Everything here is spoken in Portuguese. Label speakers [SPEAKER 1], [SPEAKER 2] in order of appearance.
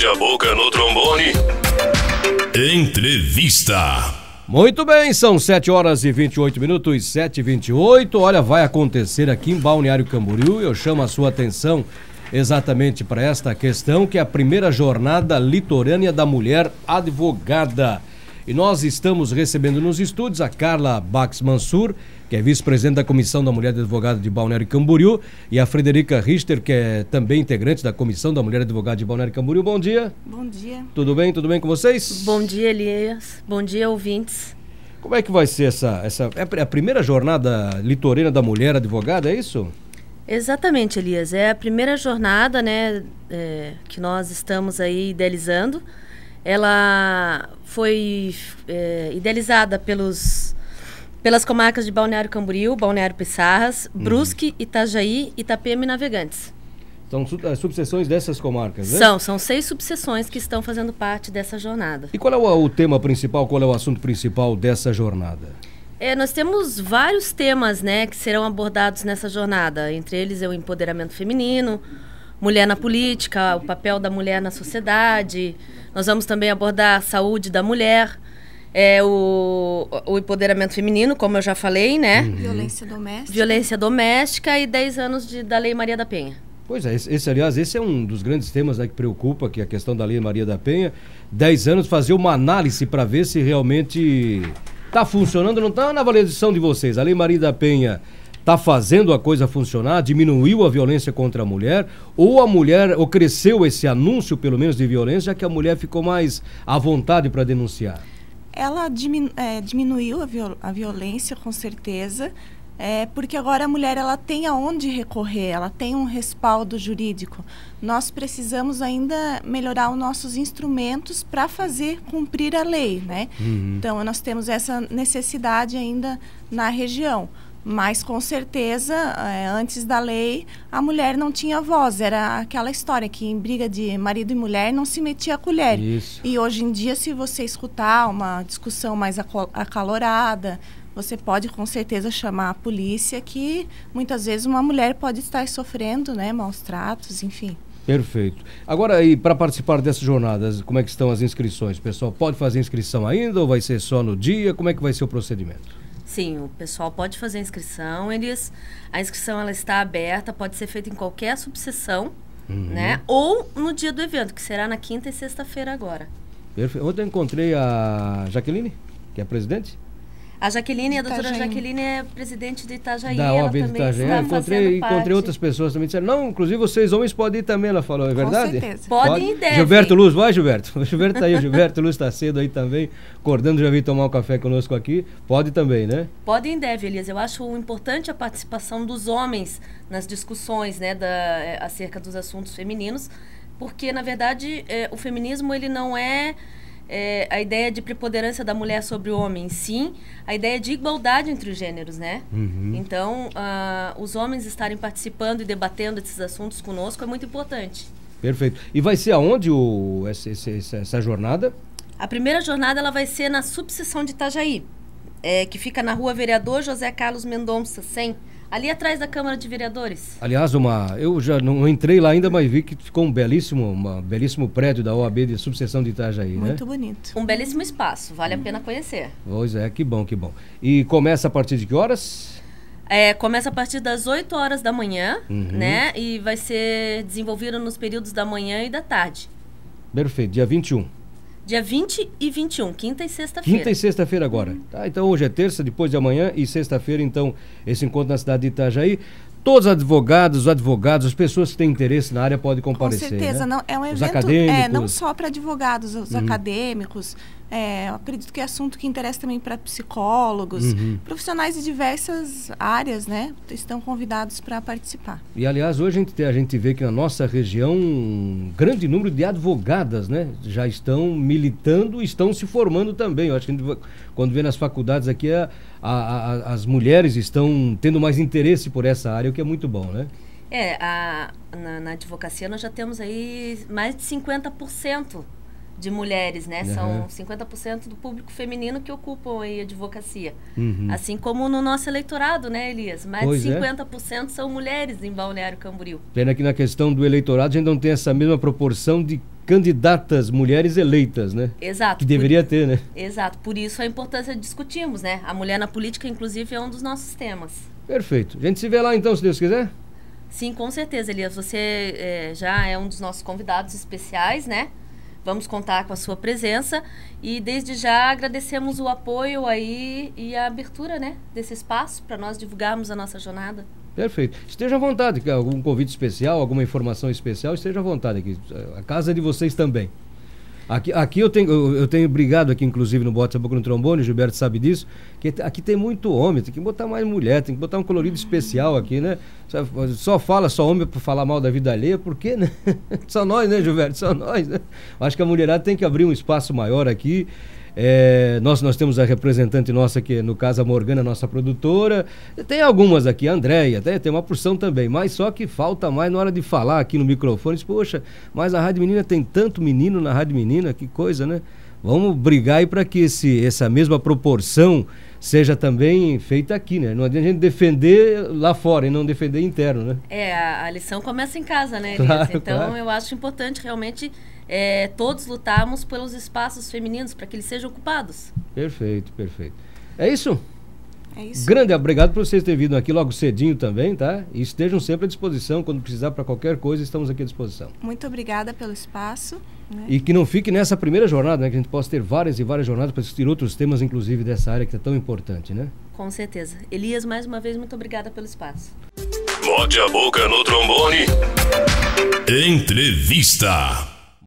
[SPEAKER 1] de a boca no trombone. Entrevista.
[SPEAKER 2] Muito bem, são 7 horas e 28 minutos, 7 e 28 Olha, vai acontecer aqui em Balneário Camboriú. Eu chamo a sua atenção exatamente para esta questão, que é a primeira jornada litorânea da mulher advogada. E nós estamos recebendo nos estúdios a Carla Bax Mansur, que é vice-presidente da Comissão da Mulher Advogada de Balneário Camboriú, e a Frederica Richter, que é também integrante da Comissão da Mulher Advogada de Balneário Camboriú. Bom dia. Bom dia. Tudo bem? Tudo bem com vocês?
[SPEAKER 3] Bom dia, Elias. Bom dia, ouvintes.
[SPEAKER 2] Como é que vai ser essa, essa é a primeira jornada litoreira da mulher advogada, é isso?
[SPEAKER 3] Exatamente, Elias. É a primeira jornada, né, é, que nós estamos aí idealizando ela foi é, idealizada pelos pelas comarcas de Balneário Camboriú, Balneário Pissarras, uhum. Brusque, Itajaí, Itapema e Navegantes.
[SPEAKER 2] São as é, subseções dessas comarcas, né? São,
[SPEAKER 3] são seis subseções que estão fazendo parte dessa jornada. E
[SPEAKER 2] qual é o, o tema principal, qual é o assunto principal dessa jornada?
[SPEAKER 3] É, nós temos vários temas né, que serão abordados nessa jornada. Entre eles é o empoderamento feminino, mulher na política, o papel da mulher na sociedade. Nós vamos também abordar a saúde da mulher, é, o, o empoderamento feminino, como eu já falei, né? Uhum. Violência doméstica. Violência doméstica e 10 anos de, da Lei Maria da Penha. Pois
[SPEAKER 2] é, esse, aliás, esse é um dos grandes temas né, que preocupa, que é a questão da Lei Maria da Penha. 10 anos, fazer uma análise para ver se realmente está funcionando ou não está na avaliação de vocês. A Lei Maria da Penha está fazendo a coisa funcionar, diminuiu a violência contra a mulher, ou a mulher, ou cresceu esse anúncio, pelo menos, de violência, já que a mulher ficou mais à vontade para denunciar?
[SPEAKER 1] Ela diminu é, diminuiu a, viol a violência, com certeza, é porque agora a mulher ela tem aonde recorrer, ela tem um respaldo jurídico. Nós precisamos ainda melhorar os nossos instrumentos para fazer cumprir a lei, né? Uhum. Então nós temos essa necessidade ainda na região. Mas com certeza, eh, antes da lei, a mulher não tinha voz. Era aquela história que em briga de marido e mulher não se metia a colher. Isso. E hoje em dia, se você escutar uma discussão mais acalorada, você pode com certeza chamar a polícia, que muitas vezes uma mulher pode estar sofrendo né, maus tratos, enfim.
[SPEAKER 2] Perfeito. Agora aí, para participar dessas jornadas, como é que estão as inscrições? pessoal pode fazer inscrição ainda ou vai ser só no dia? Como é que vai ser o procedimento?
[SPEAKER 3] Sim, o pessoal pode fazer a inscrição. Eles, a inscrição ela está aberta, pode ser feita em qualquer subseção, uhum. né? Ou no dia do evento, que será na quinta e sexta-feira agora.
[SPEAKER 2] Perfe... Ontem eu encontrei a Jaqueline, que é a presidente.
[SPEAKER 3] A Jaqueline, a doutora Jaqueline é presidente de Itajaí. Da OAB de Itajaí. Está encontrei, encontrei outras
[SPEAKER 2] pessoas também disseram, não, inclusive vocês homens podem ir também, ela falou, é verdade? Com certeza. Podem e devem. Gilberto Luz, vai Gilberto. O Gilberto está aí, o Gilberto Luz está cedo aí também, acordando, já veio tomar um café conosco aqui. Pode também, né?
[SPEAKER 3] Podem e devem, Elias. Eu acho importante a participação dos homens nas discussões, né, da, eh, acerca dos assuntos femininos, porque, na verdade, eh, o feminismo, ele não é é, a ideia de preponderância da mulher sobre o homem, sim. A ideia de igualdade entre os gêneros, né? Uhum. Então, uh, os homens estarem participando e debatendo esses assuntos conosco é muito importante.
[SPEAKER 2] Perfeito. E vai ser aonde o, essa, essa, essa jornada?
[SPEAKER 3] A primeira jornada ela vai ser na subseção de Itajaí, é, que fica na rua Vereador José Carlos Mendonça 100, Ali atrás da Câmara de Vereadores.
[SPEAKER 2] Aliás, uma, eu já não entrei lá ainda, mas vi que ficou um belíssimo, um belíssimo prédio da OAB de subseção de Itajaí, né? Muito né?
[SPEAKER 3] bonito. Um belíssimo espaço, vale hum. a pena conhecer.
[SPEAKER 2] Pois é, que bom, que bom. E começa a partir de que horas?
[SPEAKER 3] É, começa a partir das 8 horas da manhã, uhum. né? E vai ser desenvolvido nos períodos da manhã e da tarde.
[SPEAKER 2] Perfeito, dia 21.
[SPEAKER 3] Dia 20 e 21, quinta e sexta-feira. Quinta e
[SPEAKER 2] sexta-feira agora. Tá, então hoje é terça, depois de amanhã e sexta-feira, então, esse encontro na cidade de Itajaí. Todos os advogados, os advogados, as pessoas que têm interesse na área podem comparecer. Com certeza, né? não é um os evento, é, não só
[SPEAKER 1] para advogados, os hum. acadêmicos, é, acredito que é assunto que interessa também para psicólogos, uhum. profissionais de diversas áreas, né? Estão convidados para participar.
[SPEAKER 2] E aliás, hoje a gente, a gente vê que na nossa região um grande número de advogadas, né? Já estão militando, estão se formando também. Eu acho que a gente, quando vê nas faculdades aqui, a, a, a, as mulheres estão tendo mais interesse por essa área, o que é muito bom, né?
[SPEAKER 3] É, a, na, na advocacia nós já temos aí mais de 50% de mulheres, né? Uhum. São 50% do público feminino que ocupam aí a advocacia. Uhum. Assim como no nosso eleitorado, né, Elias? Mais pois de 50% é. são mulheres em Balneário Camboriú.
[SPEAKER 2] Pena que na questão do eleitorado a gente não tem essa mesma proporção de candidatas mulheres eleitas, né? Exato. Que deveria por... ter, né?
[SPEAKER 3] Exato. Por isso a importância de discutirmos, né? A mulher na política, inclusive, é um dos nossos temas.
[SPEAKER 2] Perfeito. A gente se vê lá então, se Deus quiser.
[SPEAKER 3] Sim, com certeza, Elias. Você é, já é um dos nossos convidados especiais, né? Vamos contar com a sua presença e desde já agradecemos o apoio aí e a abertura, né, desse espaço para nós divulgarmos a nossa jornada.
[SPEAKER 2] Perfeito. Esteja à vontade, algum convite especial, alguma informação especial, esteja à vontade aqui. A casa é de vocês também. Aqui, aqui eu, tenho, eu, eu tenho brigado aqui, inclusive, no Bota Boca no Trombone, o Gilberto sabe disso, que aqui tem muito homem, tem que botar mais mulher, tem que botar um colorido especial aqui, né? Só, só fala só homem para falar mal da vida alheia, por quê, né? Só nós, né, Gilberto? Só nós, né? Acho que a mulherada tem que abrir um espaço maior aqui. É, nós, nós temos a representante nossa aqui, no caso a Morgana, nossa produtora. Tem algumas aqui, a Andréia, tem, tem uma porção também, mas só que falta mais na hora de falar aqui no microfone. Poxa, mas a Rádio Menina tem tanto menino na Rádio Menina, que coisa, né? Vamos brigar aí para que esse, essa mesma proporção seja também feita aqui, né? Não adianta a gente defender lá fora e não defender interno, né?
[SPEAKER 3] É, a, lição começa em casa, né, Claro, então claro. eu acho importante realmente é, todos lutarmos pelos espaços femininos, para que eles sejam ocupados.
[SPEAKER 2] Perfeito, perfeito. É isso? É isso. Grande obrigado por vocês terem vindo aqui logo cedinho também, tá? E estejam sempre à disposição, quando precisar para qualquer coisa, estamos aqui à disposição.
[SPEAKER 1] Muito obrigada pelo espaço.
[SPEAKER 3] Né?
[SPEAKER 2] E que não fique nessa primeira jornada, né? Que a gente possa ter várias e várias jornadas para discutir outros temas, inclusive dessa área que é tão importante, né?
[SPEAKER 3] Com certeza. Elias, mais uma vez, muito obrigada pelo espaço.
[SPEAKER 2] Mode a boca no trombone. Entrevista.